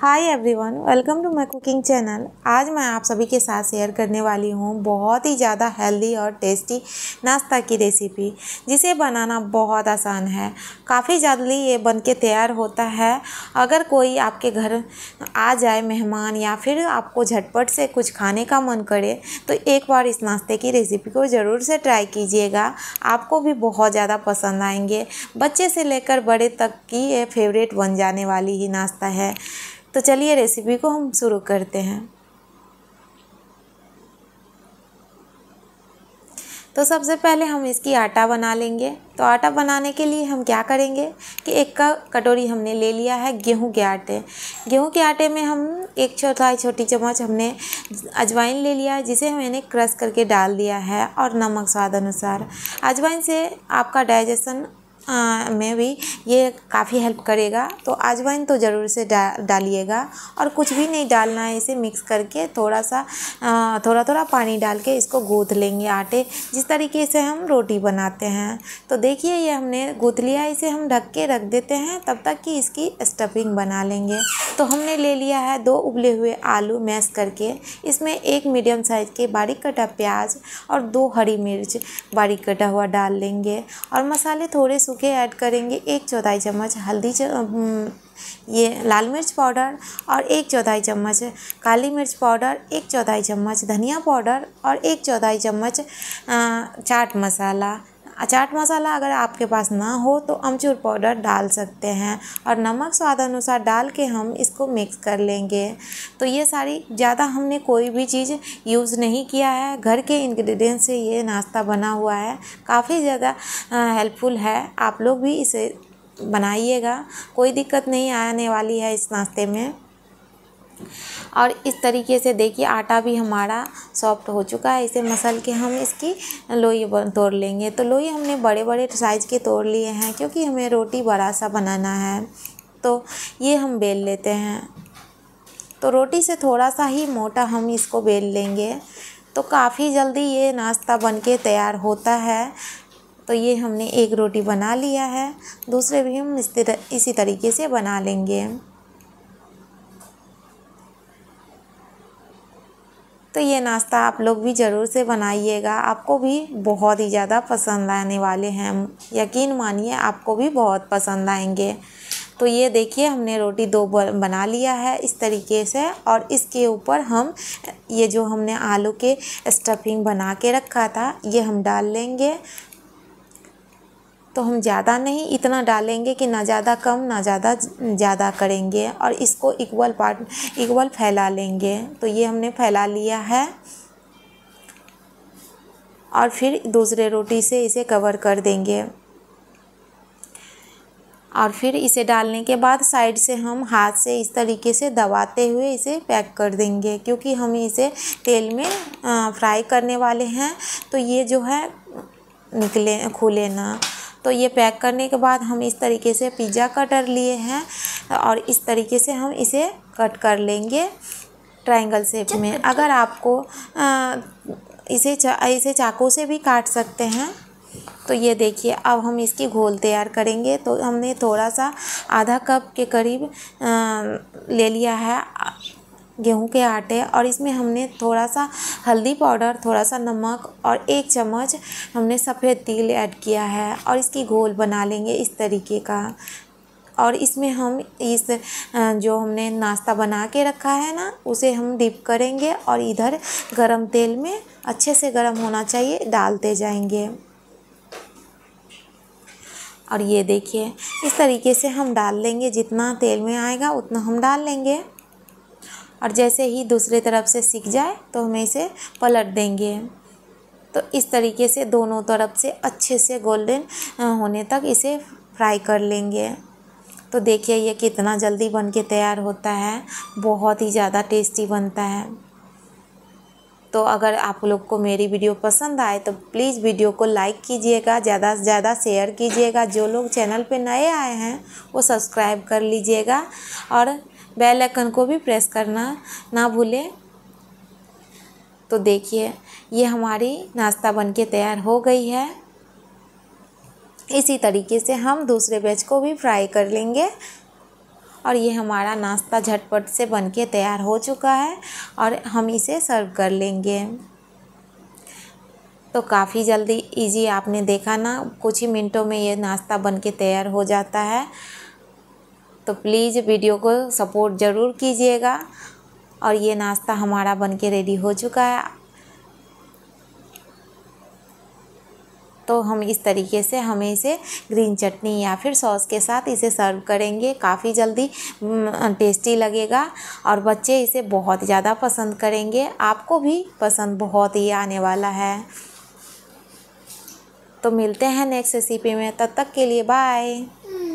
hi everyone welcome to my cooking channel आज मैं आप सभी के साथ शेयर करने वाली हूँ बहुत ही ज़्यादा हेल्दी और टेस्टी नाश्ता की रेसिपी जिसे बनाना बहुत आसान है काफ़ी जल्दी ये बन के तैयार होता है अगर कोई आपके घर आ जाए मेहमान या फिर आपको झटपट से कुछ खाने का मन करे तो एक बार इस नाश्ते की रेसिपी को ज़रूर से ट्राई कीजिएगा आपको भी बहुत ज़्यादा पसंद आएंगे बच्चे से लेकर बड़े तक की ये फेवरेट बन जाने वाली ही नाश्ता है तो चलिए रेसिपी को हम शुरू करते हैं तो सबसे पहले हम इसकी आटा बना लेंगे तो आटा बनाने के लिए हम क्या करेंगे कि एक का कटोरी हमने ले लिया है गेहूं के आटे गेहूं के आटे में हम एक चौथाई छोटी चम्मच हमने अजवाइन ले लिया है जिसे मैंने क्रश करके डाल दिया है और नमक स्वाद अनुसार अजवाइन से आपका डाइजेशन आ, में भी ये काफ़ी हेल्प करेगा तो अजवाइन तो ज़रूर से डा, डालिएगा और कुछ भी नहीं डालना है इसे मिक्स करके थोड़ा सा आ, थोड़ा थोड़ा पानी डाल के इसको गूँथ लेंगे आटे जिस तरीके से हम रोटी बनाते हैं तो देखिए ये हमने गूँथ लिया इसे हम ढक के रख देते हैं तब तक कि इसकी स्टफिंग बना लेंगे तो हमने ले लिया है दो उबले हुए आलू मैश करके इसमें एक मीडियम साइज़ के बारीक कटा प्याज और दो हरी मिर्च बारीक कटा हुआ डाल लेंगे और मसाले थोड़े सूख के ऐड करेंगे एक चौथाई चम्मच हल्दी ये लाल मिर्च पाउडर और एक चौथाई चम्मच काली मिर्च पाउडर एक चौथाई चम्मच धनिया पाउडर और एक चौथाई चम्मच चाट मसाला अचाट मसाला अगर आपके पास ना हो तो अमचूर पाउडर डाल सकते हैं और नमक स्वाद अनुसार डाल के हम इसको मिक्स कर लेंगे तो ये सारी ज़्यादा हमने कोई भी चीज़ यूज़ नहीं किया है घर के इंग्रेडिएंट से ये नाश्ता बना हुआ है काफ़ी ज़्यादा हेल्पफुल है आप लोग भी इसे बनाइएगा कोई दिक्कत नहीं आने वाली है इस नाश्ते में और इस तरीके से देखिए आटा भी हमारा सॉफ्ट हो चुका है इसे मसल के हम इसकी लोई तोड़ लेंगे तो लोई हमने बड़े बड़े साइज़ के तोड़ लिए हैं क्योंकि हमें रोटी बड़ा सा बनाना है तो ये हम बेल लेते हैं तो रोटी से थोड़ा सा ही मोटा हम इसको बेल लेंगे तो काफ़ी जल्दी ये नाश्ता के तैयार होता है तो ये हमने एक रोटी बना लिया है दूसरे भी हम इस इसी तरीके से बना लेंगे तो ये नाश्ता आप लोग भी ज़रूर से बनाइएगा आपको भी बहुत ही ज़्यादा पसंद आने वाले हैं यकीन मानिए आपको भी बहुत पसंद आएंगे तो ये देखिए हमने रोटी दो बना लिया है इस तरीके से और इसके ऊपर हम ये जो हमने आलू के स्टफिंग बना के रखा था ये हम डाल लेंगे तो हम ज़्यादा नहीं इतना डालेंगे कि ना ज़्यादा कम ना ज़्यादा ज़्यादा करेंगे और इसको इक्वल पार्ट इक्वल फैला लेंगे तो ये हमने फैला लिया है और फिर दूसरे रोटी से इसे कवर कर देंगे और फिर इसे डालने के बाद साइड से हम हाथ से इस तरीके से दबाते हुए इसे पैक कर देंगे क्योंकि हम इसे तेल में फ्राई करने वाले हैं तो ये जो है निकले खुले ना तो ये पैक करने के बाद हम इस तरीके से पिज़्ज़ा कटर लिए हैं और इस तरीके से हम इसे कट कर लेंगे ट्रायंगल शेप में अगर आपको इसे चा, इसे चाकू से भी काट सकते हैं तो ये देखिए अब हम इसकी घोल तैयार करेंगे तो हमने थोड़ा सा आधा कप के करीब ले लिया है गेहूं के आटे और इसमें हमने थोड़ा सा हल्दी पाउडर थोड़ा सा नमक और एक चम्मच हमने सफ़ेद तिल ऐड किया है और इसकी घोल बना लेंगे इस तरीके का और इसमें हम इस जो हमने नाश्ता बना के रखा है ना उसे हम डिप करेंगे और इधर गरम तेल में अच्छे से गरम होना चाहिए डालते जाएंगे और ये देखिए इस तरीके से हम डाल लेंगे जितना तेल में आएगा उतना हम डाल लेंगे और जैसे ही दूसरे तरफ से सीख जाए तो हमें इसे पलट देंगे तो इस तरीके से दोनों तरफ से अच्छे से गोल्डन होने तक इसे फ्राई कर लेंगे तो देखिए ये कितना जल्दी बन के तैयार होता है बहुत ही ज़्यादा टेस्टी बनता है तो अगर आप लोग को मेरी वीडियो पसंद आए तो प्लीज़ वीडियो को लाइक कीजिएगा ज़्यादा से ज़्यादा शेयर कीजिएगा जो लोग चैनल पे नए आए हैं वो सब्सक्राइब कर लीजिएगा और बेल आइकन को भी प्रेस करना ना भूलें तो देखिए ये हमारी नाश्ता बनके तैयार हो गई है इसी तरीके से हम दूसरे बैच को भी फ्राई कर लेंगे और ये हमारा नाश्ता झटपट से बनके तैयार हो चुका है और हम इसे सर्व कर लेंगे तो काफ़ी जल्दी इजी आपने देखा ना कुछ ही मिनटों में ये नाश्ता बनके तैयार हो जाता है तो प्लीज़ वीडियो को सपोर्ट ज़रूर कीजिएगा और ये नाश्ता हमारा बनके रेडी हो चुका है तो हम इस तरीके से हमें इसे ग्रीन चटनी या फिर सॉस के साथ इसे सर्व करेंगे काफ़ी जल्दी टेस्टी लगेगा और बच्चे इसे बहुत ज़्यादा पसंद करेंगे आपको भी पसंद बहुत ही आने वाला है तो मिलते हैं नेक्स्ट रेसिपी में तब तक के लिए बाय